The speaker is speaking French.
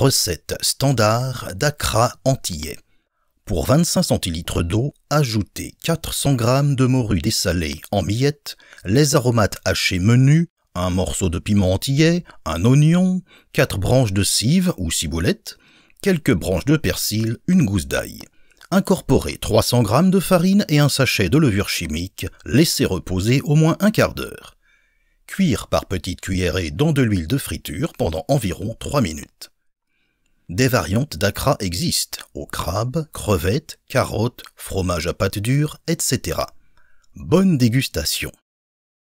recette standard d'Acra antillais. Pour 25 centilitres d'eau, ajoutez 400 g de morue dessalée en miettes, les aromates hachés menus, un morceau de piment antillais, un oignon, 4 branches de cive ou ciboulette, quelques branches de persil, une gousse d'ail. Incorporez 300 g de farine et un sachet de levure chimique, laissez reposer au moins un quart d'heure. Cuire par petites cuillerées dans de l'huile de friture pendant environ 3 minutes des variantes d'acra existent, aux crabe, crevettes, carottes, fromage à pâte dure, etc. Bonne dégustation